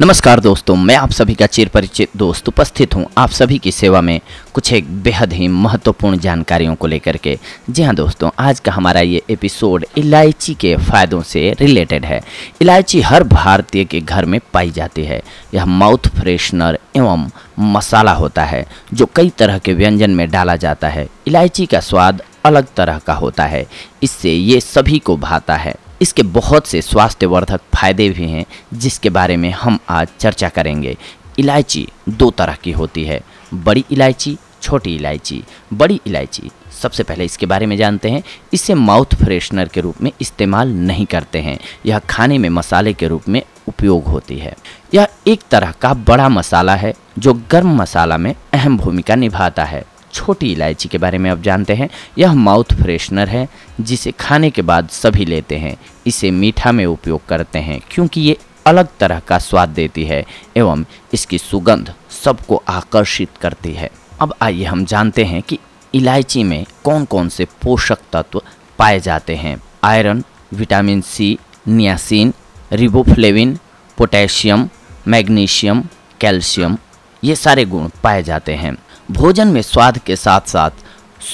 नमस्कार दोस्तों मैं आप सभी का चिर परिचित दोस्त उपस्थित हूं आप सभी की सेवा में कुछ एक बेहद ही महत्वपूर्ण जानकारियों को लेकर के जी हाँ दोस्तों आज का हमारा ये एपिसोड इलायची के फ़ायदों से रिलेटेड है इलायची हर भारतीय के घर में पाई जाती है यह माउथ फ्रेशनर एवं मसाला होता है जो कई तरह के व्यंजन में डाला जाता है इलायची का स्वाद अलग तरह का होता है इससे ये सभी को भाता है इसके बहुत से स्वास्थ्यवर्धक फायदे भी हैं जिसके बारे में हम आज चर्चा करेंगे इलायची दो तरह की होती है बड़ी इलायची छोटी इलायची बड़ी इलायची सबसे पहले इसके बारे में जानते हैं इसे माउथ फ्रेशनर के रूप में इस्तेमाल नहीं करते हैं यह खाने में मसाले के रूप में उपयोग होती है यह एक तरह का बड़ा मसाला है जो गर्म मसाला में अहम भूमिका निभाता है छोटी इलायची के बारे में आप जानते हैं यह माउथ फ्रेशनर है जिसे खाने के बाद सभी लेते हैं इसे मीठा में उपयोग करते हैं क्योंकि ये अलग तरह का स्वाद देती है एवं इसकी सुगंध सबको आकर्षित करती है अब आइए हम जानते हैं कि इलायची में कौन कौन से पोषक तत्व पाए जाते हैं iron vitamin C niacin riboflavin potassium magnesium calcium ये सारे गुण पाए जाते हैं भोजन में स्वाद के साथ साथ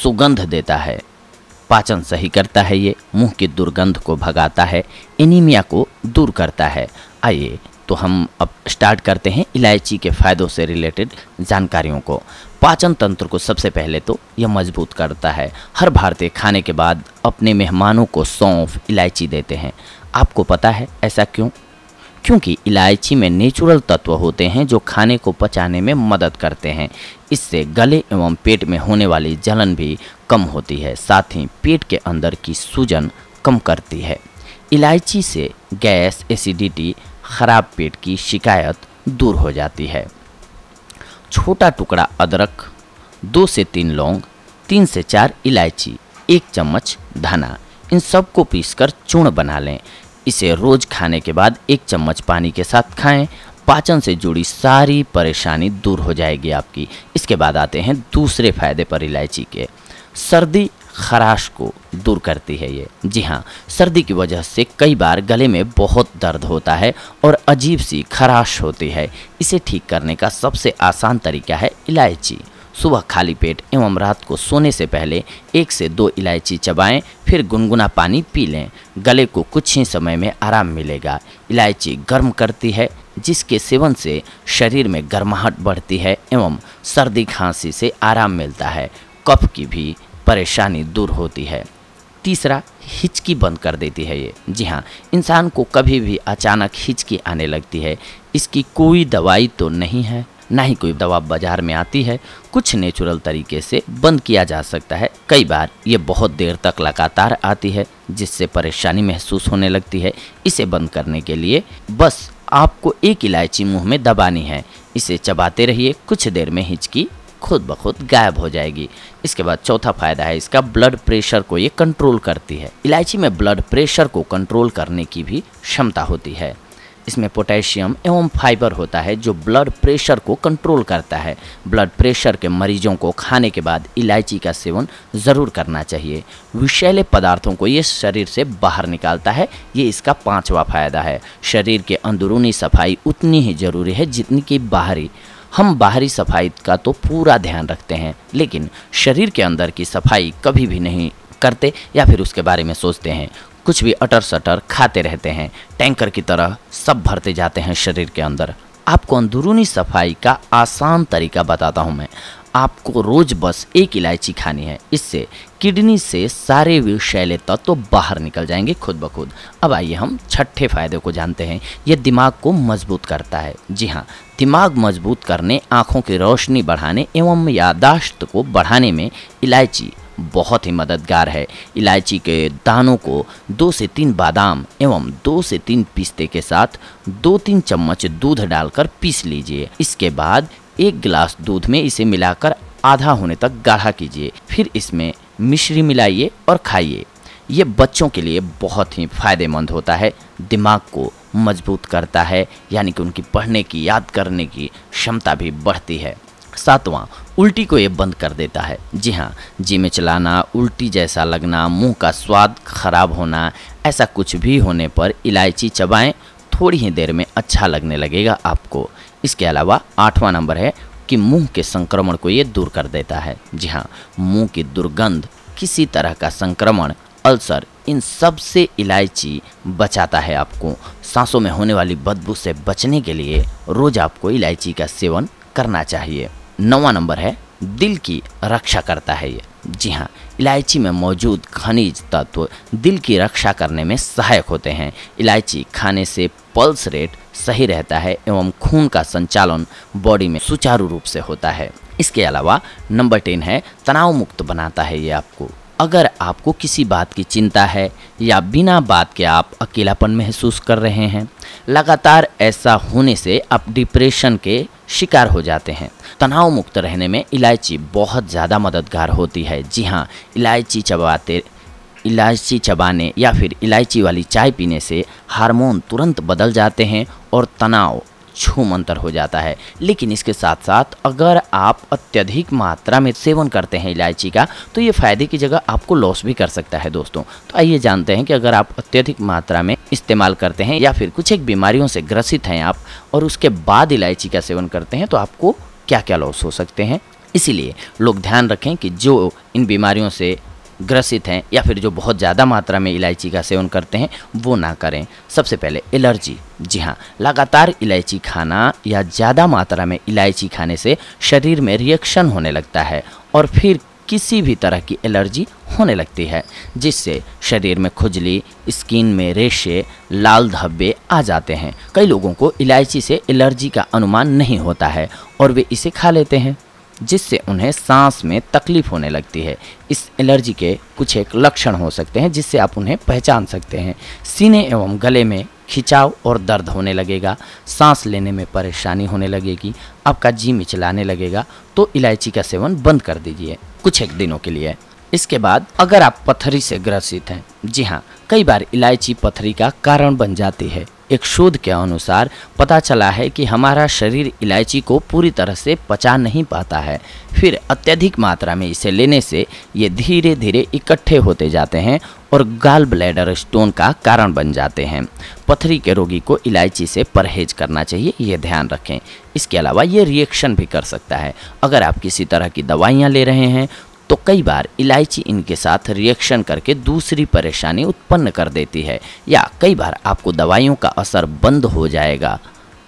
सुगंध देता है पाचन सही करता है ये मुंह की दुर्गंध को भगाता है एनीमिया को दूर करता है आइए तो हम अब स्टार्ट करते हैं इलायची के फ़ायदों से रिलेटेड जानकारियों को पाचन तंत्र को सबसे पहले तो यह मजबूत करता है हर भारतीय खाने के बाद अपने मेहमानों को सौंफ इलायची देते हैं आपको पता है ऐसा क्यों क्योंकि इलायची में नेचुरल तत्व होते हैं जो खाने को पचाने में मदद करते हैं इससे गले एवं पेट में होने वाली जलन भी कम होती है साथ ही पेट के अंदर की सूजन कम करती है इलायची से गैस एसिडिटी खराब पेट की शिकायत दूर हो जाती है छोटा टुकड़ा अदरक दो से तीन लौंग तीन से चार इलायची एक चम्मच धना इन सबको पीसकर चूर्ण बना लें इसे रोज खाने के बाद एक चम्मच पानी के साथ खाएं पाचन से जुड़ी सारी परेशानी दूर हो जाएगी आपकी इसके बाद आते हैं दूसरे फायदे पर इलायची के सर्दी खराश को दूर करती है ये जी हाँ सर्दी की वजह से कई बार गले में बहुत दर्द होता है और अजीब सी खराश होती है इसे ठीक करने का सबसे आसान तरीका है इलायची सुबह खाली पेट एवं रात को सोने से पहले एक से दो इलायची चबाएं फिर गुनगुना पानी पी लें गले को कुछ ही समय में आराम मिलेगा इलायची गर्म करती है जिसके सेवन से शरीर में गर्माहट बढ़ती है एवं सर्दी खांसी से आराम मिलता है कफ की भी परेशानी दूर होती है तीसरा हिचकी बंद कर देती है ये जी हाँ इंसान को कभी भी अचानक हिचकी आने लगती है इसकी कोई दवाई तो नहीं है ना ही कोई दवा बाजार में आती है कुछ नेचुरल तरीके से बंद किया जा सकता है कई बार ये बहुत देर तक लगातार आती है जिससे परेशानी महसूस होने लगती है इसे बंद करने के लिए बस आपको एक इलायची मुंह में दबानी है इसे चबाते रहिए कुछ देर में हिचकी खुद ब खुद गायब हो जाएगी इसके बाद चौथा फायदा है इसका ब्लड प्रेशर को ये कंट्रोल करती है इलायची में ब्लड प्रेशर को कंट्रोल करने की भी क्षमता होती है इसमें पोटेशियम एवं फाइबर होता है जो ब्लड प्रेशर को कंट्रोल करता है ब्लड प्रेशर के मरीजों को खाने के बाद इलायची का सेवन ज़रूर करना चाहिए विषैले पदार्थों को ये शरीर से बाहर निकालता है ये इसका पांचवा फायदा है शरीर के अंदरूनी सफाई उतनी ही ज़रूरी है जितनी कि बाहरी हम बाहरी सफाई का तो पूरा ध्यान रखते हैं लेकिन शरीर के अंदर की सफाई कभी भी नहीं करते या फिर उसके बारे में सोचते हैं कुछ भी अटर सटर खाते रहते हैं टैंकर की तरह सब भरते जाते हैं शरीर के अंदर आपको अंदरूनी सफाई का आसान तरीका बताता हूँ मैं आपको रोज बस एक इलायची खानी है इससे किडनी से सारे विषैले तत्व तो बाहर निकल जाएंगे खुद ब खुद अब आइए हम छठे फायदे को जानते हैं यह दिमाग को मजबूत करता है जी हाँ दिमाग मजबूत करने आँखों की रोशनी बढ़ाने एवं यादाश्त को बढ़ाने में इलायची बहुत ही मददगार है इलायची के दानों को दो से तीन बादाम एवं दो से तीन पिस्ते के साथ दो तीन चम्मच दूध डालकर पीस लीजिए इसके बाद एक गिलास दूध में इसे मिलाकर आधा होने तक गाढ़ा कीजिए फिर इसमें मिश्री मिलाइए और खाइए ये बच्चों के लिए बहुत ही फायदेमंद होता है दिमाग को मजबूत करता है यानी कि उनकी पढ़ने की याद करने की क्षमता भी बढ़ती है सातवां उल्टी को ये बंद कर देता है जी हाँ जी में चलाना उल्टी जैसा लगना मुंह का स्वाद खराब होना ऐसा कुछ भी होने पर इलायची चबाएं थोड़ी ही देर में अच्छा लगने लगेगा आपको इसके अलावा आठवां नंबर है कि मुंह के संक्रमण को ये दूर कर देता है जी हाँ मुँह की दुर्गंध किसी तरह का संक्रमण अल्सर इन सब से इलायची बचाता है आपको सांसों में होने वाली बदबू से बचने के लिए रोज़ आपको इलायची का सेवन करना चाहिए नवा नंबर है दिल की रक्षा करता है ये जी हाँ इलायची में मौजूद खनिज तत्व दिल की रक्षा करने में सहायक होते हैं इलायची खाने से पल्स रेट सही रहता है एवं खून का संचालन बॉडी में सुचारू रूप से होता है इसके अलावा नंबर टेन है तनाव मुक्त बनाता है ये आपको अगर आपको किसी बात की चिंता है या बिना बात के आप अकेलापन महसूस कर रहे हैं लगातार ऐसा होने से आप डिप्रेशन के शिकार हो जाते हैं तनाव मुक्त रहने में इलायची बहुत ज़्यादा मददगार होती है जी हाँ इलायची चबाते इलायची चबाने या फिर इलायची वाली चाय पीने से हार्मोन तुरंत बदल जाते हैं और तनाव छू मंतर हो जाता है लेकिन इसके साथ साथ अगर आप अत्यधिक मात्रा में सेवन करते हैं इलायची का तो ये फ़ायदे की जगह आपको लॉस भी कर सकता है दोस्तों तो आइए जानते हैं कि अगर आप अत्यधिक मात्रा में इस्तेमाल करते हैं या फिर कुछ एक बीमारियों से ग्रसित हैं आप और उसके बाद इलायची का सेवन करते हैं तो आपको क्या क्या लॉस हो सकते हैं इसीलिए लोग ध्यान रखें कि जो इन बीमारियों से ग्रसित हैं या फिर जो बहुत ज़्यादा मात्रा में इलायची का सेवन करते हैं वो ना करें सबसे पहले एलर्जी जी हाँ लगातार इलायची खाना या ज़्यादा मात्रा में इलायची खाने से शरीर में रिएक्शन होने लगता है और फिर किसी भी तरह की एलर्जी होने लगती है जिससे शरीर में खुजली स्किन में रेशे लाल धब्बे आ जाते हैं कई लोगों को इलायची से एलर्जी का अनुमान नहीं होता है और वे इसे खा लेते हैं जिससे उन्हें सांस में तकलीफ होने लगती है इस एलर्जी के कुछ एक लक्षण हो सकते हैं जिससे आप उन्हें पहचान सकते हैं सीने एवं गले में खिंचाव और दर्द होने लगेगा सांस लेने में परेशानी होने लगेगी आपका जी मिचलाने लगेगा तो इलायची का सेवन बंद कर दीजिए कुछ एक दिनों के लिए इसके बाद अगर आप पथरी से ग्रसित हैं जी हाँ कई बार इलायची पथरी का कारण बन जाती है एक शोध के अनुसार पता चला है कि हमारा शरीर इलायची को पूरी तरह से पचा नहीं पाता है फिर अत्यधिक मात्रा में इसे लेने से ये धीरे धीरे इकट्ठे होते जाते हैं और गाल ब्लैडर स्टोन का कारण बन जाते हैं पथरी के रोगी को इलायची से परहेज करना चाहिए ये ध्यान रखें इसके अलावा ये रिएक्शन भी कर सकता है अगर आप किसी तरह की दवाइयाँ ले रहे हैं तो कई बार इलायची इनके साथ रिएक्शन करके दूसरी परेशानी उत्पन्न कर देती है या कई बार आपको दवाइयों का असर बंद हो जाएगा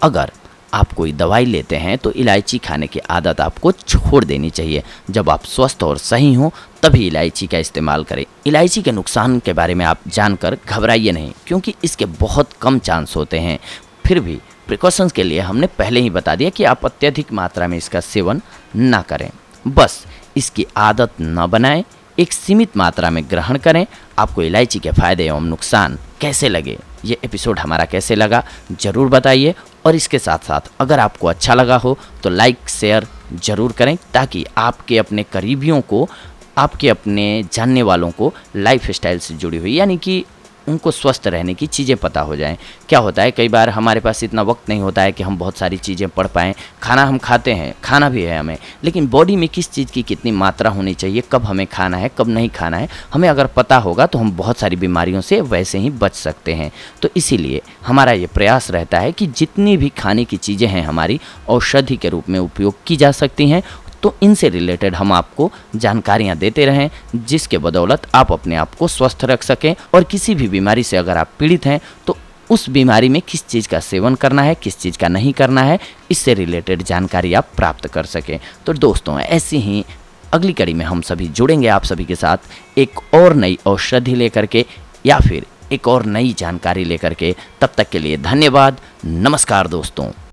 अगर आप कोई दवाई लेते हैं तो इलायची खाने की आदत आपको छोड़ देनी चाहिए जब आप स्वस्थ और सही हों तभी इलायची का इस्तेमाल करें इलायची के नुकसान के बारे में आप जानकर घबराइए नहीं क्योंकि इसके बहुत कम चांस होते हैं फिर भी प्रिकॉशंस के लिए हमने पहले ही बता दिया कि आप अत्यधिक मात्रा में इसका सेवन ना करें बस इसकी आदत न बनाएं एक सीमित मात्रा में ग्रहण करें आपको इलायची के फ़ायदे एवं नुकसान कैसे लगे ये एपिसोड हमारा कैसे लगा ज़रूर बताइए और इसके साथ साथ अगर आपको अच्छा लगा हो तो लाइक शेयर ज़रूर करें ताकि आपके अपने करीबियों को आपके अपने जानने वालों को लाइफ स्टाइल से जुड़ी हुई यानी कि उनको स्वस्थ रहने की चीज़ें पता हो जाएं क्या होता है कई बार हमारे पास इतना वक्त नहीं होता है कि हम बहुत सारी चीज़ें पढ़ पाएँ खाना हम खाते हैं खाना भी है हमें लेकिन बॉडी में किस चीज़ की कितनी मात्रा होनी चाहिए कब हमें खाना है कब नहीं खाना है हमें अगर पता होगा तो हम बहुत सारी बीमारियों से वैसे ही बच सकते हैं तो इसीलिए हमारा ये प्रयास रहता है कि जितनी भी खाने की चीज़ें हैं हमारी औषधि के रूप में उपयोग की जा सकती हैं तो इनसे रिलेटेड हम आपको जानकारियाँ देते रहें जिसके बदौलत आप अपने आप को स्वस्थ रख सकें और किसी भी बीमारी से अगर आप पीड़ित हैं तो उस बीमारी में किस चीज़ का सेवन करना है किस चीज़ का नहीं करना है इससे रिलेटेड जानकारी आप प्राप्त कर सकें तो दोस्तों ऐसी ही अगली कड़ी में हम सभी जुड़ेंगे आप सभी के साथ एक और नई औषधि लेकर के या फिर एक और नई जानकारी लेकर के तब तक के लिए धन्यवाद नमस्कार दोस्तों